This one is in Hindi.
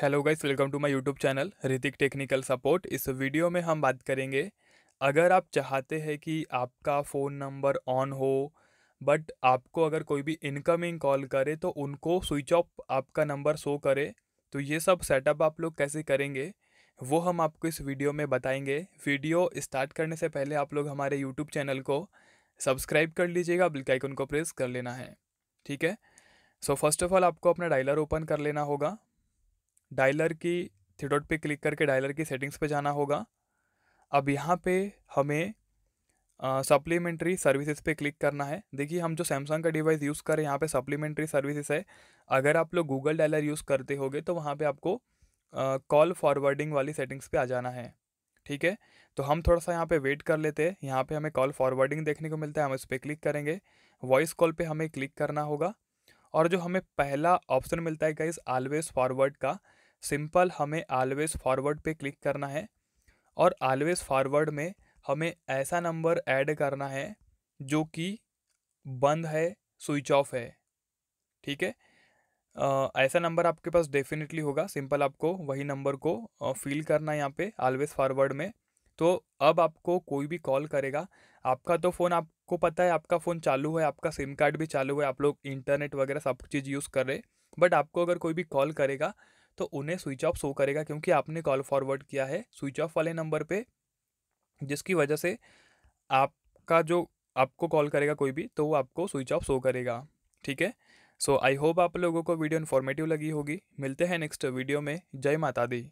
hello guys welcome to my YouTube channel Ritik technical support इस वीडियो में हम बात करेंगे अगर आप चाहते हैं कि आपका फ़ोन नंबर ऑन हो बट आपको अगर कोई भी इनकमिंग कॉल करे तो उनको स्विच ऑफ आपका नंबर शो करे तो ये सब सेटअप आप लोग कैसे करेंगे वो हम आपको इस वीडियो में बताएंगे वीडियो स्टार्ट करने से पहले आप लोग हमारे यूट्यूब चैनल को सब्सक्राइब कर लीजिएगा बिल्कुल उनको को प्रेस कर लेना है ठीक है सो फर्स्ट ऑफ ऑल आपको अपना डायलर ओपन कर लेना होगा डायलर की थ्री डॉट पे क्लिक करके डायलर की सेटिंग्स पे जाना होगा अब यहाँ पे हमें सप्लीमेंट्री सर्विसेज पे क्लिक करना है देखिए हम जो सैमसंग का डिवाइस यूज़ करें यहाँ पे सप्लीमेंट्री सर्विसेज है अगर आप लोग गूगल डायलर यूज़ करते होगे तो वहाँ पे आपको कॉल uh, फॉरवर्डिंग वाली सेटिंग्स पे आ जाना है ठीक है तो हम थोड़ा सा यहाँ पे वेट कर लेते हैं यहाँ पे हमें कॉल फॉरवर्डिंग देखने को मिलता है हम इस पर क्लिक करेंगे वॉइस कॉल पे हमें क्लिक करना होगा और जो हमें पहला ऑप्शन मिलता है गाइज आलवेज फॉरवर्ड का सिंपल हमें आलवेज फॉरवर्ड पे क्लिक करना है और आलवेज फॉरवर्ड में हमें ऐसा नंबर ऐड करना है जो कि बंद है स्विच ऑफ है ठीक है ऐसा नंबर आपके पास डेफिनेटली होगा सिंपल आपको वही नंबर को फिल करना है यहाँ पे आलवेज फॉरवर्ड में तो अब आपको कोई भी कॉल करेगा आपका तो फ़ोन आप आपको पता है आपका फ़ोन चालू है आपका सिम कार्ड भी चालू है आप लोग इंटरनेट वगैरह सब चीज़ यूज़ कर रहे बट आपको अगर कोई भी कॉल करेगा तो उन्हें स्विच ऑफ शो करेगा क्योंकि आपने कॉल फॉरवर्ड किया है स्विच ऑफ वाले नंबर पर जिसकी वजह से आपका जो आपको कॉल करेगा कोई भी तो वो आपको स्विच ऑफ शो करेगा ठीक है सो आई होप आप लोगों को वीडियो इन्फॉर्मेटिव लगी होगी मिलते हैं नेक्स्ट वीडियो में जय माता दी